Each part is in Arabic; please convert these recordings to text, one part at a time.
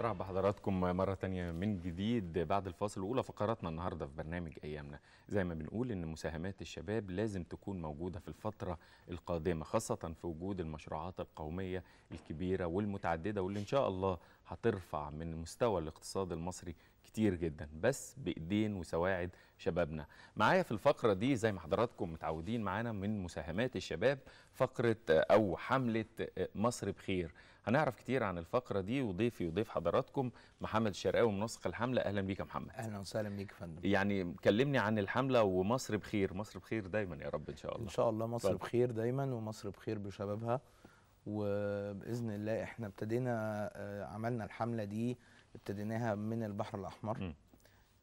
رحب حضراتكم مرة تانية من جديد بعد الفاصل الأولى فقراتنا النهاردة في برنامج أيامنا زي ما بنقول إن مساهمات الشباب لازم تكون موجودة في الفترة القادمة خاصة في وجود المشروعات القومية الكبيرة والمتعددة واللي إن شاء الله هترفع من مستوى الاقتصاد المصري كتير جدا بس بايدين وسواعد شبابنا معايا في الفقره دي زي ما حضراتكم متعودين معانا من مساهمات الشباب فقره او حمله مصر بخير هنعرف كتير عن الفقره دي وضيفي وضيف حضراتكم محمد الشرقاوي منسق الحمله اهلا بيك يا محمد اهلا وسهلا بيك يا فندم يعني كلمني عن الحمله ومصر بخير مصر بخير دايما يا رب ان شاء الله ان شاء الله مصر بخير دايما ومصر بخير بشبابها وباذن الله احنا ابتدينا آه، عملنا الحمله دي ابتديناها من البحر الاحمر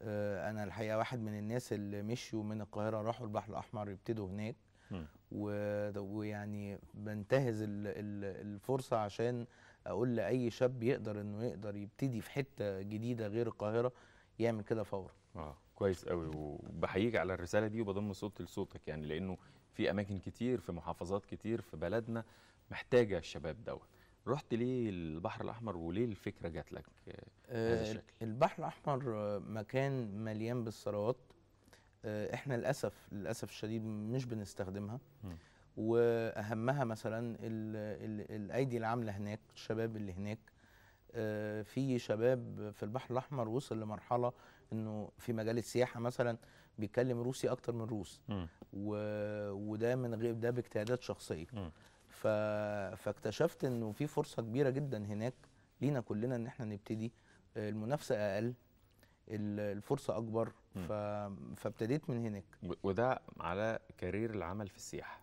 آه، انا الحقيقه واحد من الناس اللي مشوا من القاهره راحوا البحر الاحمر يبتدوا هناك ويعني بنتهز الفرصه عشان اقول لاي شاب يقدر انه يقدر يبتدي في حته جديده غير القاهره يعمل كده فورا اه كويس قوي وبحييك على الرساله دي وبضم صوتي لصوتك يعني لانه في اماكن كتير في محافظات كتير في بلدنا محتاجه الشباب دوت رحت ليه البحر الاحمر وليه الفكره جات لك هذا آه، الشكل البحر الاحمر مكان مليان بالثروات آه، احنا للاسف للاسف الشديد مش بنستخدمها م. واهمها مثلا الايدي العامله هناك الشباب اللي هناك آه، في شباب في البحر الاحمر وصل لمرحله انه في مجال السياحه مثلا بيتكلم روسي اكتر من روس وده من غير ده باجتهادات شخصيه م. فاكتشفت انه في فرصه كبيره جدا هناك لينا كلنا ان احنا نبتدي المنافسه اقل الفرصه اكبر ف... فابتديت من هناك وده على كارير العمل في السياحه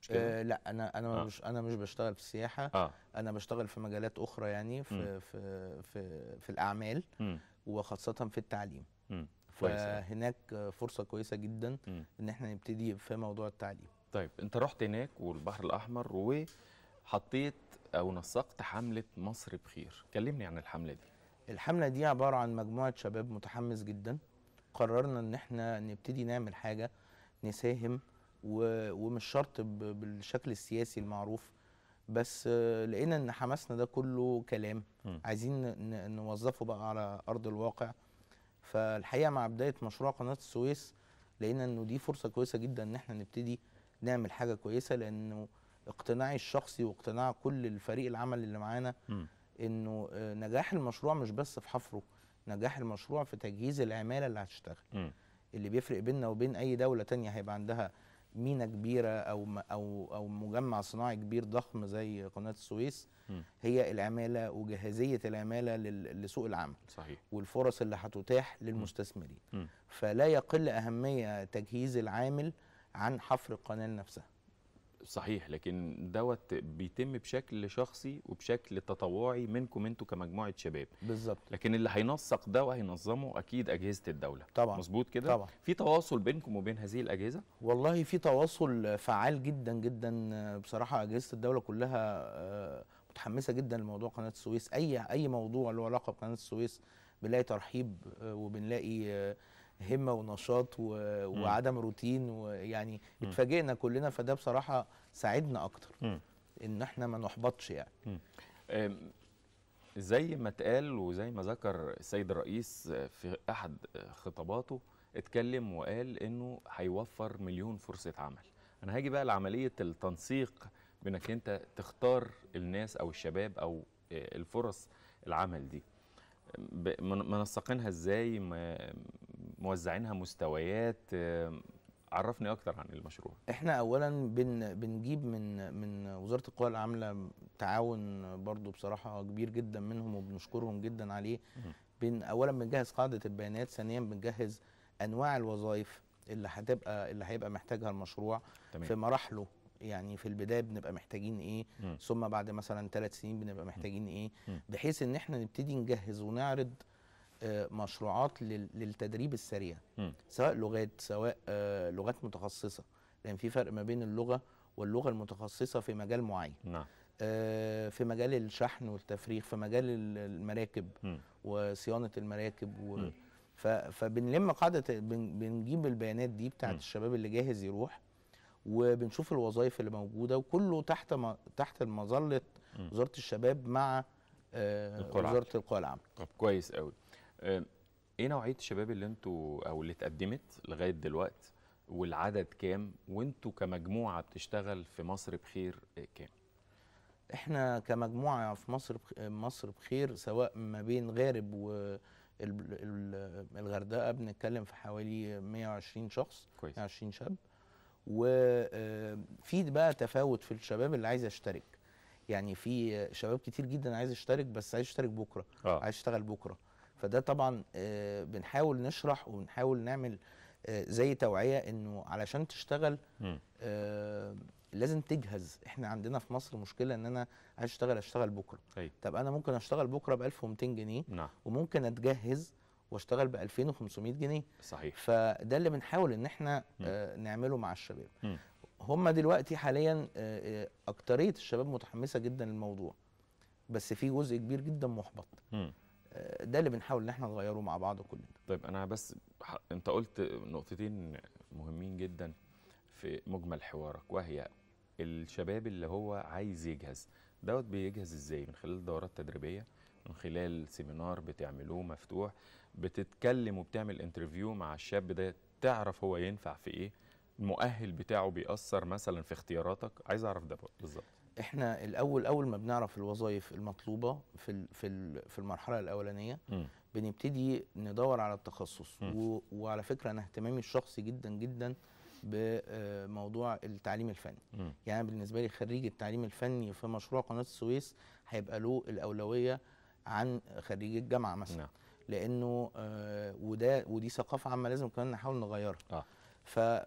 مش كده؟ آه لا انا انا آه. مش انا مش بشتغل في السياحه آه. انا بشتغل في مجالات اخرى يعني في م. في في في الاعمال م. وخاصه في التعليم م. فهناك فرصه كويسه جدا م. ان احنا نبتدي في موضوع التعليم طيب انت رحت هناك والبحر الاحمر وحطيت او نسقت حمله مصر بخير كلمني عن الحمله دي الحمله دي عباره عن مجموعه شباب متحمس جدا قررنا ان احنا نبتدي نعمل حاجه نساهم و... ومش شرط ب... بالشكل السياسي المعروف بس لقينا ان حماسنا ده كله كلام م. عايزين ن... نوظفه بقى على ارض الواقع فالحقيقه مع بدايه مشروع قناه السويس لقينا انه دي فرصه كويسه جدا ان احنا نبتدي نعمل حاجه كويسه لانه اقتناعي الشخصي واقتناع كل الفريق العمل اللي معانا انه آه، نجاح المشروع مش بس في حفره نجاح المشروع في تجهيز العماله اللي هتشتغل م. اللي بيفرق بيننا وبين اي دوله تانية هيبقى عندها مينا كبيره او او او مجمع صناعي كبير ضخم زي قناه السويس هي العماله وجاهزيه العماله لسوق العمل صحيح والفرص اللي هتتاح للمستثمرين فلا يقل اهميه تجهيز العامل عن حفر القناه نفسها صحيح لكن دوت بيتم بشكل شخصي وبشكل تطوعي منكم انتوا كمجموعه شباب بالظبط لكن اللي هينسق ده وهينظمه اكيد اجهزه الدوله طبعا مظبوط كده طبعا في تواصل بينكم وبين هذه الاجهزه والله في تواصل فعال جدا جدا بصراحه اجهزه الدوله كلها آه، متحمسه جدا لموضوع قناه السويس اي اي موضوع له علاقه بقناه السويس بنلاقي ترحيب آه، وبنلاقي آه، همه ونشاط و... وعدم روتين ويعني اتفاجئنا كلنا فده بصراحه ساعدنا اكتر م. ان احنا ما نحبطش يعني م. زي ما اتقال وزي ما ذكر السيد الرئيس في احد خطاباته اتكلم وقال انه هيوفر مليون فرصه عمل انا هاجي بقى لعمليه التنسيق بانك انت تختار الناس او الشباب او آه، الفرص العمل دي منسقينها ازاي موزعينها مستويات آه، عرفني اكتر عن المشروع احنا اولا بن بنجيب من من وزاره القوى العامله تعاون برضو بصراحه كبير جدا منهم وبنشكرهم جدا عليه بن اولا بنجهز قاعده البيانات ثانيا بنجهز انواع الوظائف اللي هتبقى اللي هيبقى محتاجها المشروع تمام. في مراحله يعني في البدايه بنبقى محتاجين ايه م. ثم بعد مثلا ثلاث سنين بنبقى محتاجين ايه م. بحيث ان احنا نبتدي نجهز ونعرض آه، مشروعات للتدريب السريع سواء لغات سواء آه، لغات متخصصه لان في فرق ما بين اللغه واللغه المتخصصه في مجال معين نعم آه، في مجال الشحن والتفريغ في مجال المراكب م. وصيانه المراكب و... ف... فبنلم قاعده بنجيب البيانات دي بتاعت م. الشباب اللي جاهز يروح وبنشوف الوظائف اللي موجوده وكله تحت ما... تحت مظله وزاره الشباب مع آه وزاره القوى العامه طب كويس قوي آه، ايه نوعيه الشباب اللي انتوا او اللي اتقدمت لغايه دلوقتي والعدد كام وانتوا كمجموعه بتشتغل في مصر بخير آه، كام احنا كمجموعه في مصر آه، مصر بخير سواء ما بين غارب والغردقه بنتكلم في حوالي 120 شخص كويس. 120 شاب وفي بقى تفاوت في الشباب اللي عايز يشترك يعني في شباب كتير جدا عايز يشترك بس عايز يشترك بكره آه. عايز يشتغل بكره فده طبعا آه، بنحاول نشرح وبنحاول نعمل آه، زي توعيه انه علشان تشتغل آه، لازم تجهز احنا عندنا في مصر مشكله ان انا عايز اشتغل اشتغل بكره أي. أيوة. طب انا ممكن اشتغل بكره ب 1200 جنيه نعم. وممكن اتجهز واشتغل ب 2500 جنيه صحيح فده اللي بنحاول ان احنا آه نعمله مع الشباب هم دلوقتي حاليا آه اكتريه الشباب متحمسه جدا للموضوع بس في جزء كبير جدا محبط م. ده اللي بنحاول ان احنا نغيره مع بعض كلنا طيب انا بس انت قلت نقطتين مهمين جدا في مجمل حوارك وهي الشباب اللي هو عايز يجهز دوت بيجهز ازاي من خلال دورات تدريبيه من خلال سيمينار بتعملوه مفتوح بتتكلم وبتعمل انترفيو مع الشاب ده تعرف هو ينفع في ايه المؤهل بتاعه بيأثر مثلا في اختياراتك عايز اعرف ده بالظبط احنا الاول اول ما بنعرف الوظائف المطلوبه في في في المرحله الاولانيه م. بنبتدي ندور على التخصص وعلى فكره انا اهتمامي الشخصي جدا جدا بموضوع آه، التعليم الفني م. يعني بالنسبه لي خريج التعليم الفني في مشروع قناه السويس هيبقى له الاولويه عن خريج الجامعه مثلا نعم. لانه آه، وده ودي ثقافه عامه لازم كمان نحاول نغيرها آه.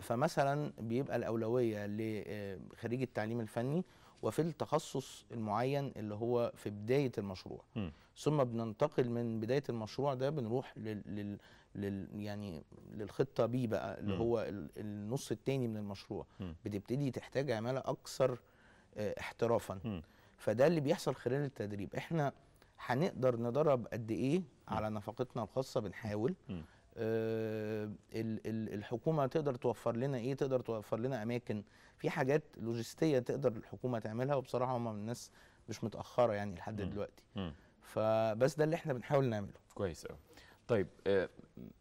فمثلا بيبقى الاولويه لخريج آه، التعليم الفني وفي التخصص المعين اللي هو في بدايه المشروع م. ثم بننتقل من بدايه المشروع ده بنروح لل, لل, لل يعني للخطه بي بقى اللي م. هو النص الثاني من المشروع م. بتبتدي تحتاج عماله اكثر آه، احترافا م. فده اللي بيحصل خلال التدريب احنا هنقدر ندرب قد ايه على نفقتنا الخاصه بنحاول م. آه، الحكومه تقدر توفر لنا ايه تقدر توفر لنا اماكن في حاجات لوجستيه تقدر الحكومه تعملها وبصراحه هم الناس مش متاخره يعني لحد دلوقتي مم. فبس ده اللي احنا بنحاول نعمله كويس قوي طيب آه،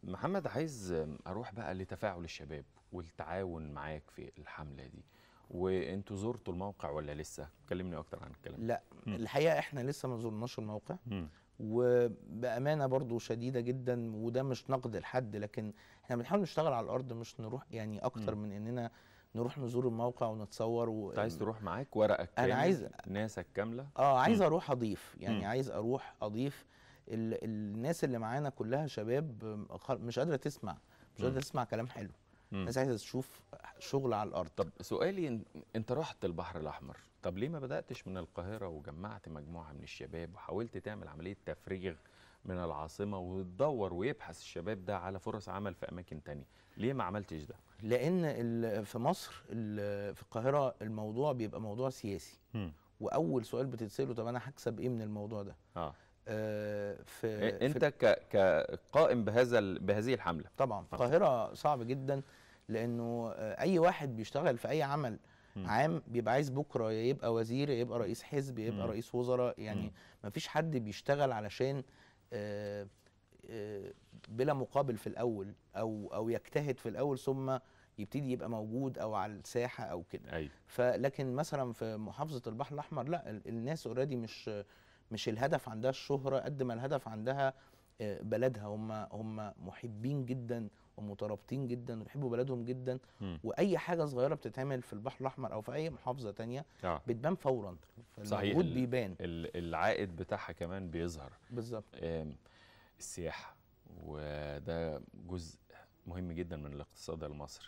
محمد عايز اروح بقى لتفاعل الشباب والتعاون معاك في الحمله دي وانتوا زرتوا الموقع ولا لسه كلمني اكتر عن الكلام لا م. الحقيقه احنا لسه ما زرناش الموقع م. وبامانه برضو شديده جدا وده مش نقد لحد لكن احنا بنحاول نشتغل على الارض مش نروح يعني اكتر من اننا نروح نزور الموقع ونتصور و... انت عايز تروح معاك ورقك انا عايز ناسك كامله اه عايز اروح اضيف يعني عايز اروح اضيف ال... الناس اللي معانا كلها شباب مش قادره تسمع مش قادره تسمع كلام حلو الناس عايزه تشوف شغل على الارض طب سؤالي انت رحت البحر الاحمر طب ليه ما بداتش من القاهره وجمعت مجموعه من الشباب وحاولت تعمل عمليه تفريغ من العاصمه وتدور ويبحث الشباب ده على فرص عمل في اماكن تانية ليه ما عملتش ده لان في مصر في القاهره الموضوع بيبقى موضوع سياسي م. واول سؤال بتتساله طب انا هكسب ايه من الموضوع ده آه. آه في انت في كقائم بهذا بهذه الحمله طبعا القاهره صعب جدا لانه آه، اي واحد بيشتغل في اي عمل م. عام بيبقى عايز بكره يبقى وزير يبقى رئيس حزب يبقى م. رئيس وزراء يعني ما فيش حد بيشتغل علشان آآ آه، آه، بلا مقابل في الاول او او يجتهد في الاول ثم يبتدي يبقى موجود او على الساحه او كده أي. أيوة. فلكن مثلا في محافظه البحر الاحمر لا الناس اوريدي مش مش الهدف عندها الشهره قد ما الهدف عندها بلدها هم هم محبين جدا ومترابطين جدا وبيحبوا بلدهم جدا م. واي حاجه صغيره بتتعمل في البحر الاحمر او في اي محافظه تانية آه. بتبان فورا صحيح بيبان العائد بتاعها كمان بيظهر بالظبط السياحه وده جزء مهم جدا من الاقتصاد المصري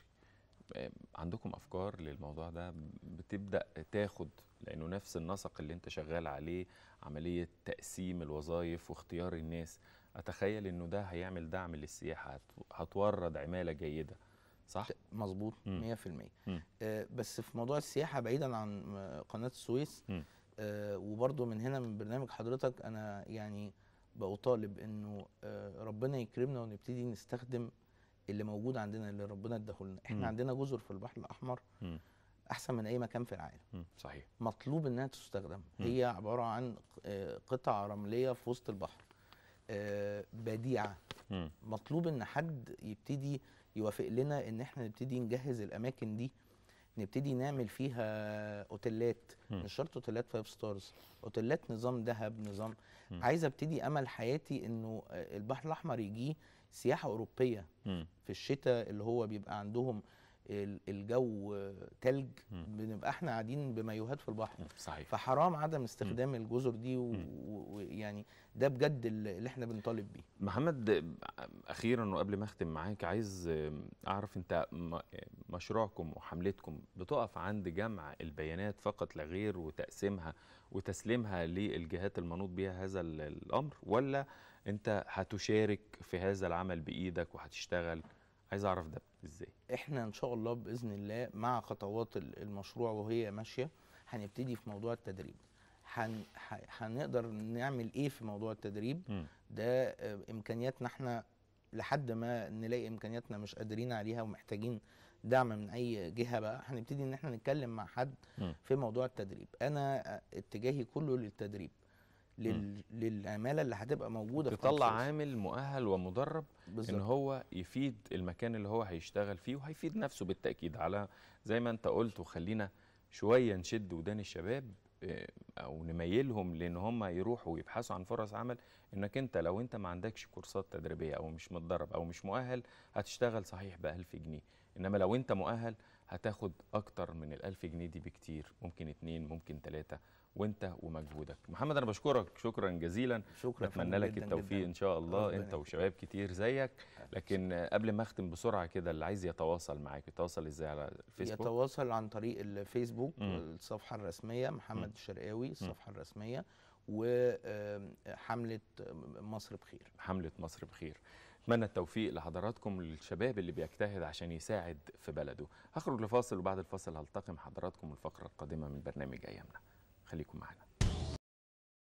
عندكم افكار للموضوع ده بتبدا تاخد لانه نفس النسق اللي انت شغال عليه عمليه تقسيم الوظائف واختيار الناس اتخيل انه ده هيعمل دعم للسياحه هتورد عماله جيده صح مظبوط 100% آه بس في موضوع السياحه بعيدا عن قناه السويس آه وبرضه من هنا من برنامج حضرتك انا يعني بطالب انه آه ربنا يكرمنا ونبتدي نستخدم اللي موجود عندنا اللي ربنا لنا احنا م. عندنا جزر في البحر الاحمر م. احسن من اي مكان في العالم م. صحيح مطلوب انها تستخدم م. هي عباره عن آه، قطع رمليه في وسط البحر آه، بديعه مطلوب ان حد يبتدي يوافق لنا ان احنا نبتدي نجهز الاماكن دي نبتدي نعمل فيها اوتيلات مش شرط اوتيلات فايف ستارز اوتيلات نظام ذهب نظام م. عايز ابتدي امل حياتي انه البحر الاحمر يجي سياحه اوروبيه م. في الشتاء اللي هو بيبقى عندهم الجو تلج بنبقى احنا قاعدين بمايوهات في البحر صحيح فحرام عدم استخدام م. الجزر دي ويعني ده بجد اللي احنا بنطالب بيه محمد اخيرا وقبل ما اختم معاك عايز اعرف انت مشروعكم وحملتكم بتقف عند جمع البيانات فقط لا غير وتقسيمها وتسليمها للجهات المنوط بها هذا الامر ولا انت هتشارك في هذا العمل بايدك وهتشتغل عايز اعرف ده ازاي احنا ان شاء الله باذن الله مع خطوات المشروع وهي ماشيه هنبتدي في موضوع التدريب هن... هنقدر نعمل ايه في موضوع التدريب م. ده آه، امكانياتنا احنا لحد ما نلاقي امكانياتنا مش قادرين عليها ومحتاجين دعم من اي جهه بقى هنبتدي ان احنا نتكلم مع حد م. في موضوع التدريب انا آه، اتجاهي كله للتدريب إمم. للعماله اللي هتبقى موجوده تطلع عامل مؤهل ومدرب بالزبط. ان هو يفيد المكان اللي هو هيشتغل فيه وهيفيد نفسه بالتاكيد على زي ما انت قلت وخلينا شويه نشد ودان الشباب آه، او نميلهم لان هم يروحوا ويبحثوا عن فرص عمل انك انت لو انت ما عندكش كورسات تدريبيه او مش متدرب او مش مؤهل هتشتغل صحيح ب 1000 جنيه انما لو انت مؤهل هتاخد اكتر من ال 1000 جنيه دي بكتير ممكن اتنين ممكن تلاته وانت ومجهودك محمد انا بشكرك شكرا جزيلا شكرا اتمنى لك التوفيق جداً. ان شاء الله انت وشباب كتير زيك لكن قبل ما اختم بسرعه كده اللي عايز يتواصل معاك يتواصل ازاي على الفيسبوك يتواصل عن طريق الفيسبوك م. الصفحه الرسميه محمد الشرقاوي الصفحه م. الرسميه وحمله مصر بخير حمله مصر بخير اتمنى التوفيق لحضراتكم للشباب اللي بيجتهد عشان يساعد في بلده هخرج لفاصل وبعد الفاصل هلتقي حضراتكم الفقره القادمه من برنامج ايامنا خليكم معنا